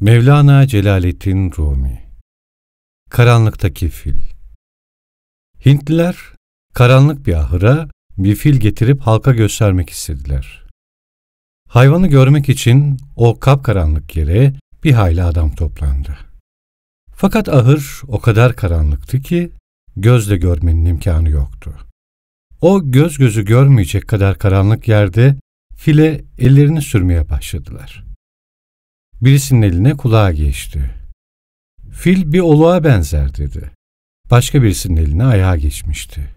Mevlana Celaleddin Rumi Karanlıktaki Fil Hintliler karanlık bir ahıra bir fil getirip halka göstermek istediler. Hayvanı görmek için o kapkaranlık yere bir hayli adam toplandı. Fakat ahır o kadar karanlıktı ki gözle görmenin imkanı yoktu. O göz gözü görmeyecek kadar karanlık yerde file ellerini sürmeye başladılar.'' Birisinin eline kulağa geçti. Fil bir oluğa benzer dedi. Başka birisinin eline ayağa geçmişti.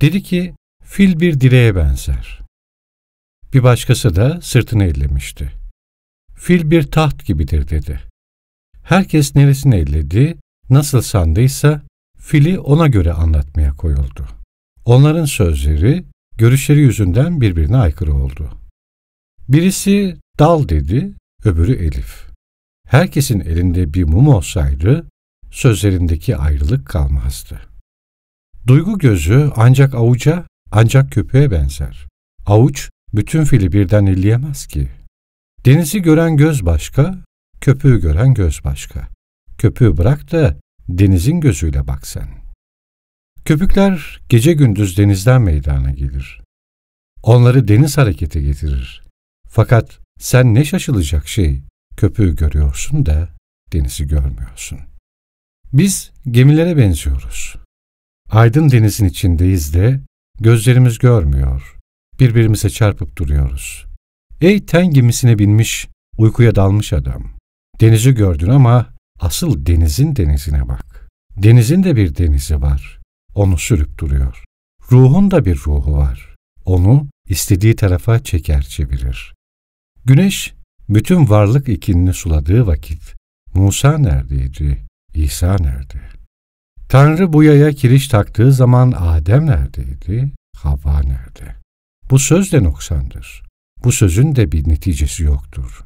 Dedi ki fil bir direğe benzer. Bir başkası da sırtını ellemişti. Fil bir taht gibidir dedi. Herkes neresini elledi, nasıl sandıysa fili ona göre anlatmaya koyuldu. Onların sözleri, görüşleri yüzünden birbirine aykırı oldu. Birisi dal dedi, öbürü Elif. Herkesin elinde bir mum olsaydı sözlerindeki ayrılık kalmazdı. Duygu gözü ancak avuca, ancak köpeğe benzer. Avuç bütün fili birden elleyemez ki. Denizi gören göz başka, köpüğü gören göz başka. Köpüğü bırak da denizin gözüyle bak sen. Köpükler gece gündüz denizden meydana gelir. Onları deniz harekete getirir. Fakat sen ne şaşılacak şey, köpüğü görüyorsun da denizi görmüyorsun. Biz gemilere benziyoruz. Aydın denizin içindeyiz de gözlerimiz görmüyor. Birbirimize çarpıp duruyoruz. Ey ten gemisine binmiş, uykuya dalmış adam. Denizi gördün ama asıl denizin denizine bak. Denizin de bir denizi var. Onu sürüp duruyor. Ruhun da bir ruhu var. Onu istediği tarafa çeker çevirir. Güneş bütün varlık ikinini suladığı vakit Musa neredeydi, İsa nerede? Tanrı bu yaya kiriş taktığı zaman Adem neredeydi, Havva nerede? Bu söz de noksandır. Bu sözün de bir neticesi yoktur.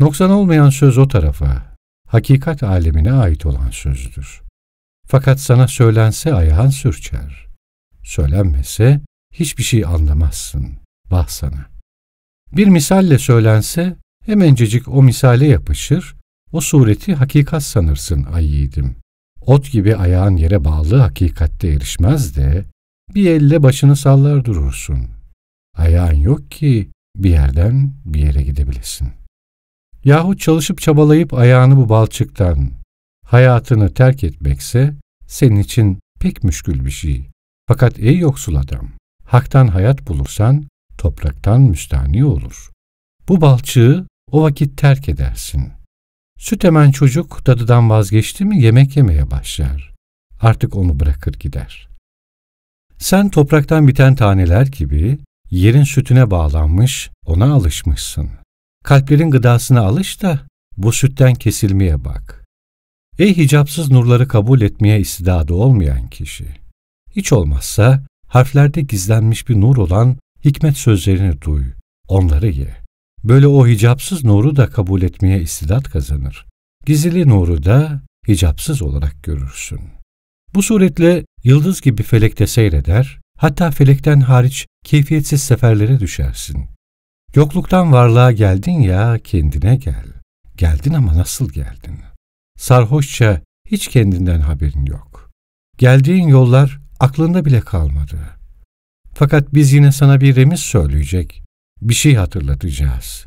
Noksan olmayan söz o tarafa, hakikat alemine ait olan sözdür. Fakat sana söylense ayağın sürçer. Söylenmese hiçbir şey anlamazsın. Vah sana. Bir misalle söylense hemencecik o misale yapışır, o sureti hakikat sanırsın ay yiğidim. Ot gibi ayağın yere bağlı hakikatte erişmez de bir elle başını sallar durursun. Ayağın yok ki bir yerden bir yere gidebilesin. Yahut çalışıp çabalayıp ayağını bu balçıktan, hayatını terk etmekse senin için pek müşkül bir şey. Fakat ey yoksul adam, haktan hayat bulursan topraktan müstani olur. Bu balçığı o vakit terk edersin. Süt emen çocuk dadıdan vazgeçti mi yemek yemeye başlar. Artık onu bırakır gider. Sen topraktan biten taneler gibi yerin sütüne bağlanmış, ona alışmışsın. Kalplerin gıdasına alış da bu sütten kesilmeye bak. Ey hicapsız nurları kabul etmeye istidadı olmayan kişi! Hiç olmazsa harflerde gizlenmiş bir nur olan hikmet sözlerini duy, onları ye. Böyle o hicapsız nuru da kabul etmeye istidat kazanır. Gizli nuru da hicapsız olarak görürsün. Bu suretle yıldız gibi felekte seyreder, hatta felekten hariç keyfiyetsiz seferlere düşersin. Yokluktan varlığa geldin ya kendine gel. Geldin ama nasıl geldin? Sarhoşça hiç kendinden haberin yok. Geldiğin yollar aklında bile kalmadı. Fakat biz yine sana bir remiz söyleyecek, bir şey hatırlatacağız.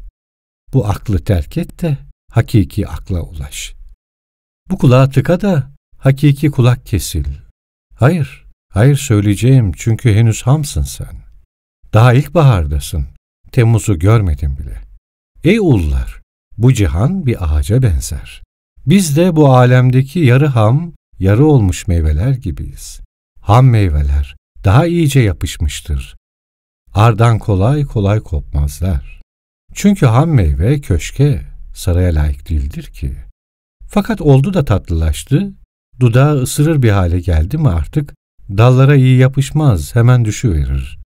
Bu aklı terk et de hakiki akla ulaş. Bu kulağa tıka da hakiki kulak kesil. Hayır, hayır söyleyeceğim çünkü henüz hamsın sen. Daha ilk bahardasın. Temmuz'u görmedin bile. Ey ullar, bu cihan bir ağaca benzer. Biz de bu alemdeki yarı ham, yarı olmuş meyveler gibiyiz. Ham meyveler, daha iyice yapışmıştır. Ardan kolay kolay kopmazlar. Çünkü ham meyve köşke, saraya layık değildir ki. Fakat oldu da tatlılaştı, dudağı ısırır bir hale geldi mi artık dallara iyi yapışmaz, hemen düşüverir.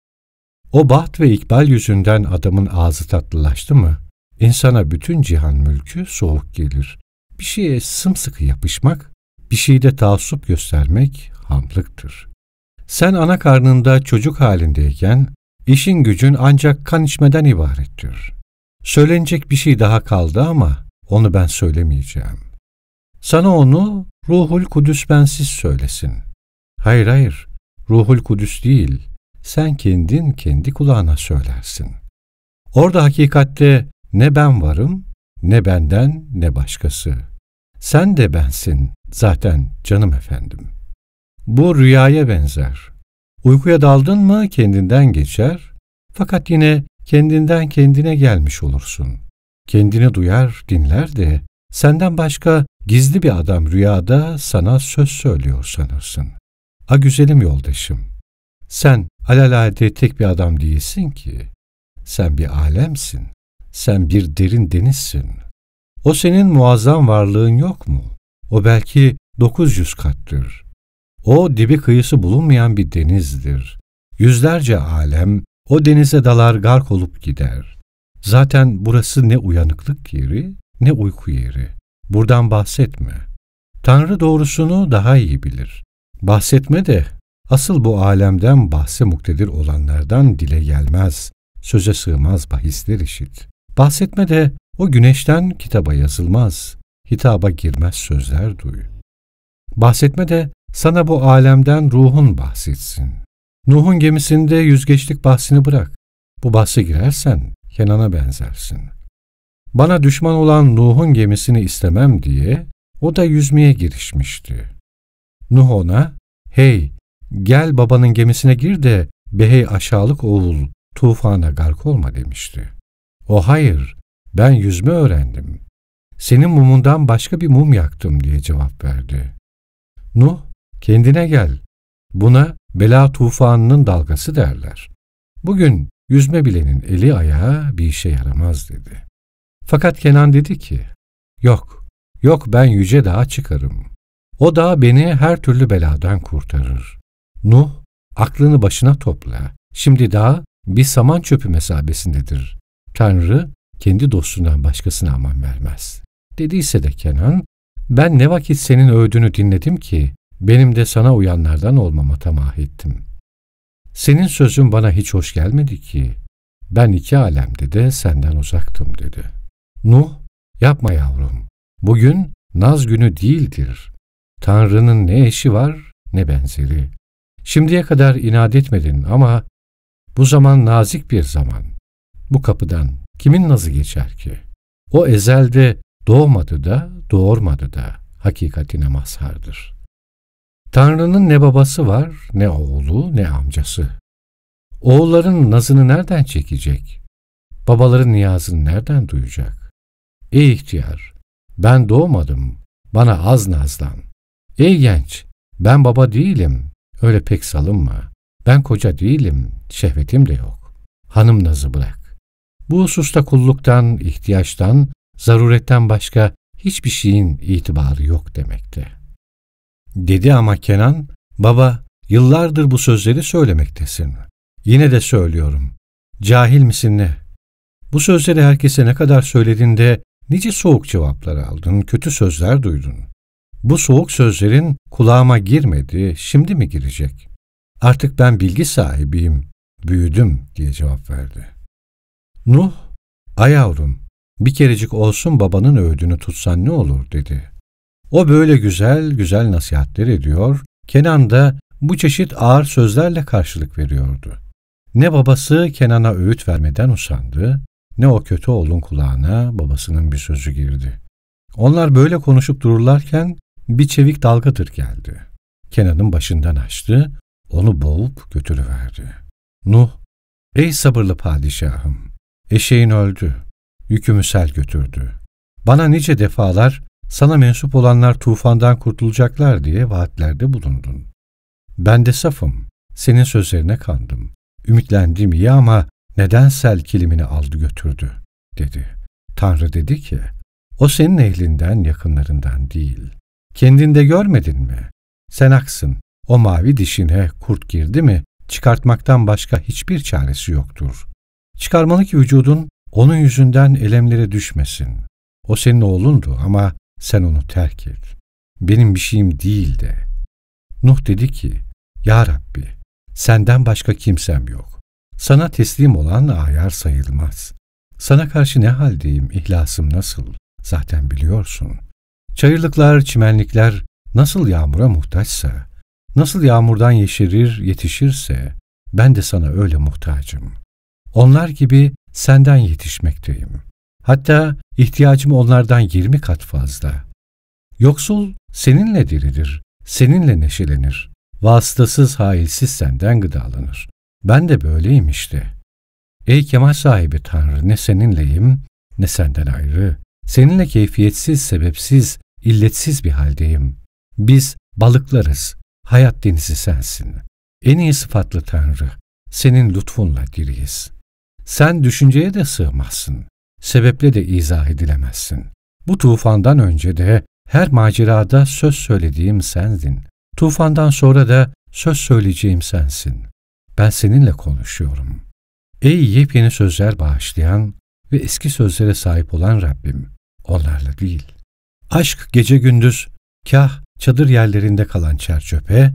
O baht ve ikbal yüzünden adamın ağzı tatlılaştı mı, insana bütün cihan mülkü soğuk gelir. Bir şeye sımsıkı yapışmak, bir şeyde taassup göstermek hamlıktır. Sen ana karnında çocuk halindeyken işin gücün ancak kan içmeden ibarettir. Söylenecek bir şey daha kaldı ama onu ben söylemeyeceğim. Sana onu Ruhul Kudüs bensiz söylesin. Hayır hayır, Ruhul Kudüs değil, sen kendin kendi kulağına söylersin. Orada hakikatte ne ben varım, ne benden, ne başkası. Sen de bensin zaten canım efendim.'' Bu rüyaya benzer. Uykuya daldın mı kendinden geçer fakat yine kendinden kendine gelmiş olursun. Kendini duyar, dinler de senden başka gizli bir adam rüyada sana söz söylüyor sanırsın. A güzelim yoldaşım, sen alalade tek bir adam değilsin ki. Sen bir alemsin, sen bir derin denizsin. O senin muazzam varlığın yok mu? O belki 900 kattır.'' O dibi kıyısı bulunmayan bir denizdir. Yüzlerce alem o denize dalar gark olup gider. Zaten burası ne uyanıklık yeri ne uyku yeri. Buradan bahsetme. Tanrı doğrusunu daha iyi bilir. Bahsetme de asıl bu alemden bahse muktedir olanlardan dile gelmez, söze sığmaz bahisler işit. Bahsetme de o güneşten kitaba yazılmaz, hitaba girmez sözler duy. Bahsetme de sana bu alemden ruhun bahsetsin. Nuh'un gemisinde yüzgeçlik bahsini bırak. Bu bahse girersen Kenan'a benzersin. Bana düşman olan Nuh'un gemisini istemem diye o da yüzmeye girişmişti. Nuh ona, hey gel babanın gemisine gir de behey aşağılık oğul tufana gark olma demişti. O hayır ben yüzme öğrendim. Senin mumundan başka bir mum yaktım diye cevap verdi. Nuh Kendine gel. Buna bela tufanının dalgası derler. Bugün yüzme bilenin eli ayağı bir işe yaramaz dedi. Fakat Kenan dedi ki, yok, yok ben yüce dağa çıkarım. O dağ beni her türlü beladan kurtarır. Nuh, aklını başına topla. Şimdi dağ bir saman çöpü mesabesindedir. Tanrı kendi dostundan başkasına aman vermez. Dediyse de Kenan, ben ne vakit senin öğüdünü dinledim ki benim de sana uyanlardan olmama tamah ettim. Senin sözün bana hiç hoş gelmedi ki. Ben iki alemde de senden uzaktım dedi. Nuh, yapma yavrum. Bugün naz günü değildir. Tanrı'nın ne eşi var ne benzeri. Şimdiye kadar inat etmedin ama bu zaman nazik bir zaman. Bu kapıdan kimin nazı geçer ki? O ezelde doğmadı da doğurmadı da hakikatine mazhardır.'' Tanrı'nın ne babası var, ne oğlu, ne amcası. Oğulların nazını nereden çekecek? Babaların niyazını nereden duyacak? Ey ihtiyar, ben doğmadım, bana az nazlan. Ey genç, ben baba değilim, öyle pek salınma. Ben koca değilim, şehvetim de yok. Hanım nazı bırak. Bu hususta kulluktan, ihtiyaçtan, zaruretten başka hiçbir şeyin itibarı yok demekte. Dedi ama Kenan, baba yıllardır bu sözleri söylemektesin. Yine de söylüyorum. Cahil misin ne? Bu sözleri herkese ne kadar söyledin de nice soğuk cevaplar aldın, kötü sözler duydun. Bu soğuk sözlerin kulağıma girmedi, şimdi mi girecek? Artık ben bilgi sahibiyim, büyüdüm diye cevap verdi. Nuh, ay yavrum, bir kerecik olsun babanın öğüdünü tutsan ne olur dedi. O böyle güzel güzel nasihatler ediyor, Kenan da bu çeşit ağır sözlerle karşılık veriyordu. Ne babası Kenan'a öğüt vermeden usandı, ne o kötü oğlun kulağına babasının bir sözü girdi. Onlar böyle konuşup dururlarken bir çevik dalgadır geldi. Kenan'ın başından açtı, onu boğup götürüverdi. Nuh, ey sabırlı padişahım, eşeğin öldü, yükümü sel götürdü. Bana nice defalar sana mensup olanlar tufandan kurtulacaklar diye vaatlerde bulundun. Ben de safım, senin sözlerine kandım. Ümitlendim iyi ama neden sel kilimini aldı götürdü, dedi. Tanrı dedi ki, o senin ehlinden, yakınlarından değil. Kendinde görmedin mi? Sen aksın, o mavi dişine kurt girdi mi, çıkartmaktan başka hiçbir çaresi yoktur. Çıkarmalı ki vücudun onun yüzünden elemlere düşmesin. O senin oğlundu ama sen onu terk et. Benim bir şeyim değil de. Nuh dedi ki, Ya Rabbi, senden başka kimsem yok. Sana teslim olan ayar sayılmaz. Sana karşı ne haldeyim, ihlasım nasıl? Zaten biliyorsun. Çayırlıklar, çimenlikler nasıl yağmura muhtaçsa, nasıl yağmurdan yeşerir, yetişirse, ben de sana öyle muhtacım. Onlar gibi senden yetişmekteyim. Hatta ihtiyacım onlardan yirmi kat fazla. Yoksul seninle dirilir, seninle neşelenir. Vasıtasız hailsiz senden gıdalanır. Ben de böyleyim işte. Ey kemal sahibi Tanrı ne seninleyim ne senden ayrı. Seninle keyfiyetsiz, sebepsiz, illetsiz bir haldeyim. Biz balıklarız, hayat denizi sensin. En iyi sıfatlı Tanrı, senin lütfunla diriyiz. Sen düşünceye de sığmazsın sebeple de izah edilemezsin. Bu tufandan önce de her macerada söz söylediğim sendin. Tufandan sonra da söz söyleyeceğim sensin. Ben seninle konuşuyorum. Ey yepyeni sözler bağışlayan ve eski sözlere sahip olan Rabbim, onlarla değil. Aşk gece gündüz, kah çadır yerlerinde kalan çerçöpe,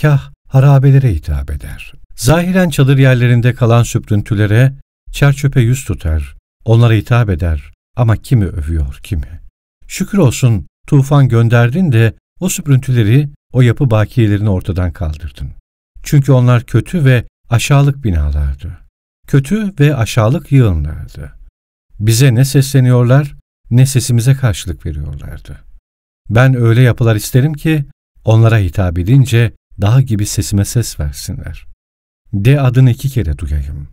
kah harabelere hitap eder. Zahiren çadır yerlerinde kalan süprüntülere, çerçöpe yüz tutar, Onlara hitap eder ama kimi övüyor kimi. Şükür olsun tufan gönderdin de o süprüntüleri, o yapı bakiyelerini ortadan kaldırdın. Çünkü onlar kötü ve aşağılık binalardı. Kötü ve aşağılık yığınlardı. Bize ne sesleniyorlar ne sesimize karşılık veriyorlardı. Ben öyle yapılar isterim ki onlara hitap edince daha gibi sesime ses versinler. De adını iki kere duyayım.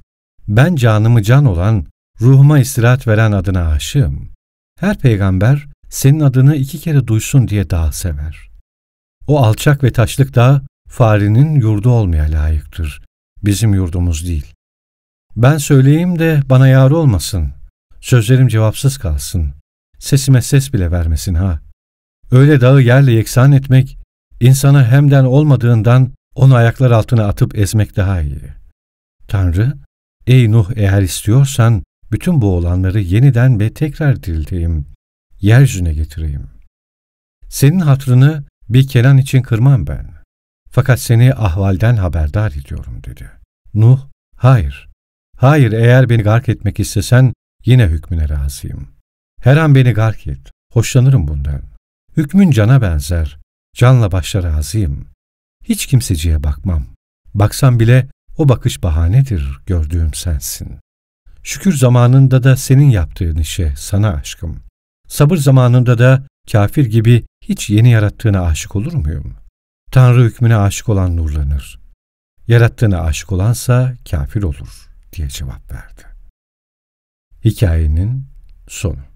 Ben canımı can olan Ruhuma istirahat veren adına aşığım. Her peygamber senin adını iki kere duysun diye dağı sever. O alçak ve taşlık dağ farinin yurdu olmaya layıktır. Bizim yurdumuz değil. Ben söyleyeyim de bana yar olmasın. Sözlerim cevapsız kalsın. Sesime ses bile vermesin ha. Öyle dağı yerle yeksan etmek, insana hemden olmadığından onu ayaklar altına atıp ezmek daha iyi. Tanrı, ey Nuh eğer istiyorsan bütün bu olanları yeniden ve tekrar dirilteyim, yeryüzüne getireyim. Senin hatrını bir Kenan için kırmam ben. Fakat seni ahvalden haberdar ediyorum dedi. Nuh, hayır. Hayır eğer beni gark etmek istesen yine hükmüne razıyım. Her an beni gark et. Hoşlanırım bundan. Hükmün cana benzer. Canla başla razıyım. Hiç kimseciye bakmam. Baksam bile o bakış bahanedir gördüğüm sensin. Şükür zamanında da senin yaptığın işe, sana aşkım. Sabır zamanında da kafir gibi hiç yeni yarattığına aşık olur muyum? Tanrı hükmüne aşık olan nurlanır. Yarattığına aşık olansa kafir olur diye cevap verdi. Hikayenin sonu.